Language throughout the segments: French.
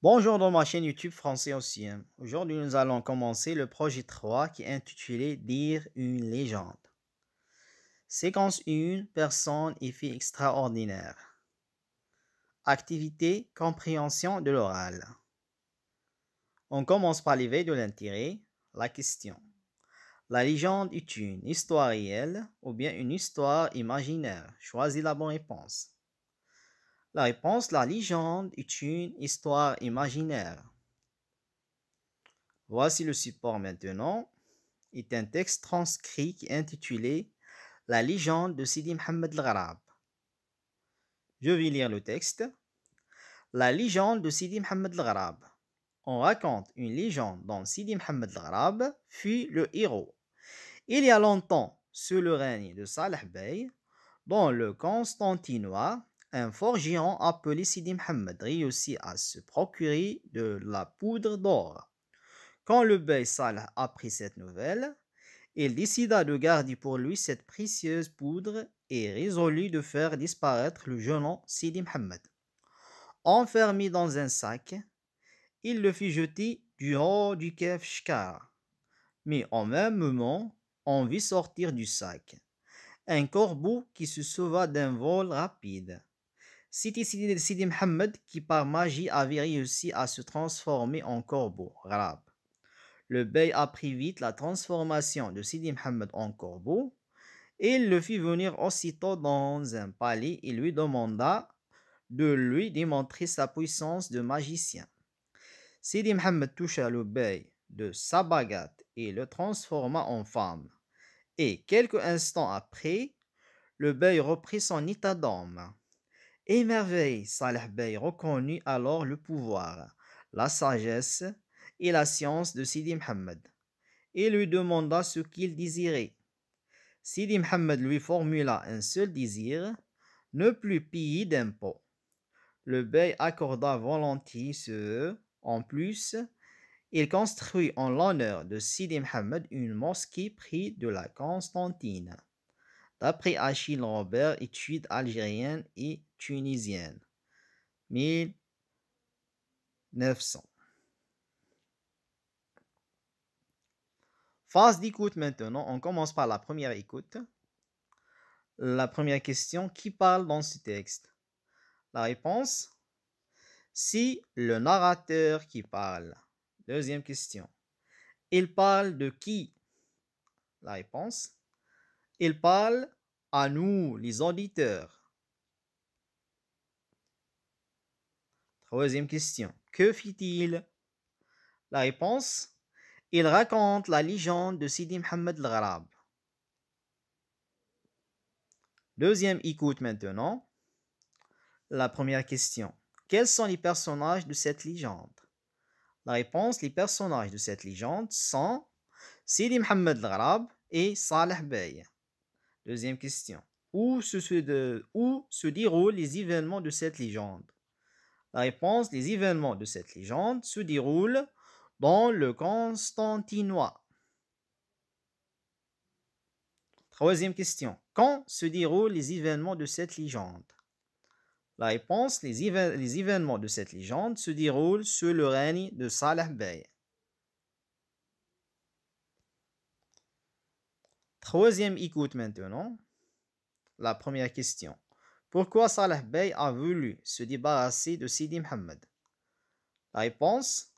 Bonjour dans ma chaîne YouTube Français aussi. Hein. Aujourd'hui, nous allons commencer le projet 3 qui est intitulé Dire une légende. Séquence 1, personne et fait extraordinaire. Activité, compréhension de l'oral. On commence par l'éveil de l'intérêt, la question. La légende est une histoire réelle ou bien une histoire imaginaire. Choisis la bonne réponse. La réponse, la légende est une histoire imaginaire. Voici le support maintenant. C'est un texte transcrit intitulé La légende de Sidi Mohamed al-Gharab. Je vais lire le texte. La légende de Sidi Mohamed al-Gharab. On raconte une légende dont Sidi Mohamed al-Gharab fut le héros. Il y a longtemps, sous le règne de Salah Bey, dans le Constantinois, un géant appelé Sidi Mohammed réussit à se procurer de la poudre d'or. Quand le bey Salah apprit cette nouvelle, il décida de garder pour lui cette précieuse poudre et résolut de faire disparaître le jeune homme Sidi Mohammed. Enfermé dans un sac, il le fit jeter du haut du Kef Mais en même moment, on vit sortir du sac un corbeau qui se sauva d'un vol rapide. C'était Sidi, Sidi qui par magie avait réussi à se transformer en corbeau, rab. Le bey apprit vite la transformation de Sidi Mohammed en corbeau et le fit venir aussitôt dans un palais et lui demanda de lui démontrer sa puissance de magicien. Sidi Mohammed toucha le bey de sa baguette et le transforma en femme. Et quelques instants après, le bey reprit son état d'homme émerveillé, Saleh Bey reconnut alors le pouvoir, la sagesse et la science de Sidi Mohammed et lui demanda ce qu'il désirait. Sidi Mohammed lui formula un seul désir, ne plus payer d'impôts. Le Bey accorda volontiers ce, en plus, il construit en l'honneur de Sidi Mohammed une mosquée près de la Constantine. D'après Achille Robert, étude algérienne et tunisienne. 1900. Phase d'écoute maintenant. On commence par la première écoute. La première question, qui parle dans ce texte La réponse, si le narrateur qui parle. Deuxième question, il parle de qui La réponse, il parle à nous, les auditeurs. Troisième question. Que fit-il La réponse. Il raconte la légende de Sidi Mohamed el Deuxième écoute maintenant. La première question. Quels sont les personnages de cette légende La réponse, les personnages de cette légende sont Sidi Mohamed el et Saleh Bey. Deuxième question. où se déroulent les événements de cette légende la réponse, les événements de cette légende se déroulent dans le Constantinois. Troisième question. Quand se déroulent les événements de cette légende La réponse, les, les, événements de cette légende se déroulent sous le règne de Salah Bey. Troisième écoute maintenant. La première question. Pourquoi Salah Bey a voulu se débarrasser de Sidi Mohammed La réponse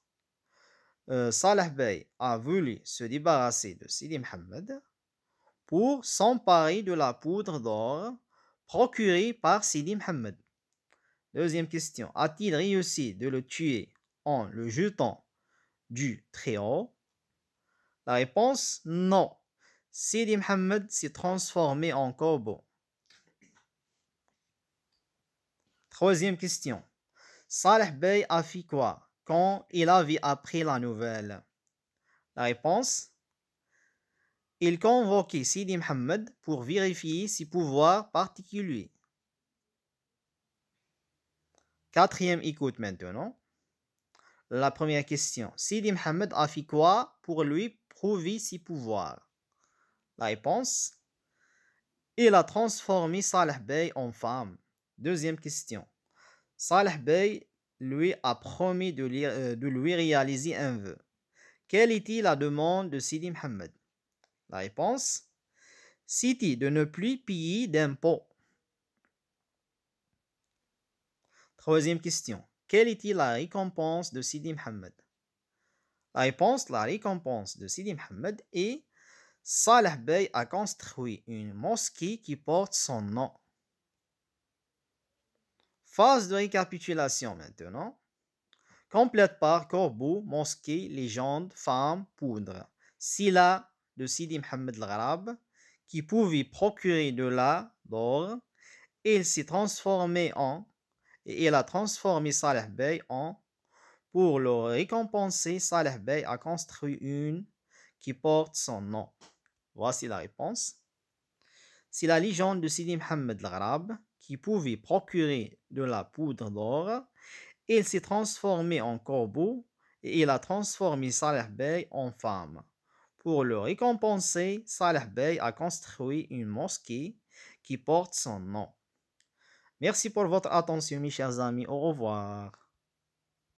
euh, Salah Bey a voulu se débarrasser de Sidi Mohammed pour s'emparer de la poudre d'or procurée par Sidi Mohammed. Deuxième question. A-t-il réussi de le tuer en le jetant du très haut La réponse non. Sidi Mohammed s'est transformé en corbeau. Troisième question. Saleh Bey a fait quoi quand il avait appris la nouvelle La réponse Il convoquait Sidi Mohamed pour vérifier ses pouvoirs particuliers. Quatrième écoute maintenant. La première question. Sidi Mohamed a fait quoi pour lui prouver ses pouvoirs La réponse Il a transformé Saleh Bey en femme. Deuxième question. Saleh Bey lui a promis euh, de lui, réaliser un vœu. Quelle est-il la demande de Sidi Mohammed La réponse Sidi de ne plus payer d'impôts. Troisième question. Quelle est-il la récompense de Sidi Mohammed La réponse La récompense de Sidi Mohammed est Saleh Bey a construit une mosquée qui porte son nom. Phase de récapitulation maintenant. Complète par corbeau, mosquée, légende, femme, poudre. Silla de Sidi Mohamed l'Arabe, qui pouvait procurer de la d'or, il s'est transformé en, et il a transformé Saleh Bey en, pour le récompenser, Saleh Bey a construit une qui porte son nom. Voici la réponse. Si la légende de Sidi Mohamed l'Arabe qui pouvait procurer de la poudre d'or, il s'est transformé en corbeau et il a transformé Saleh Bey en femme. Pour le récompenser, Saleh Bey a construit une mosquée qui porte son nom. Merci pour votre attention, mes chers amis. Au revoir.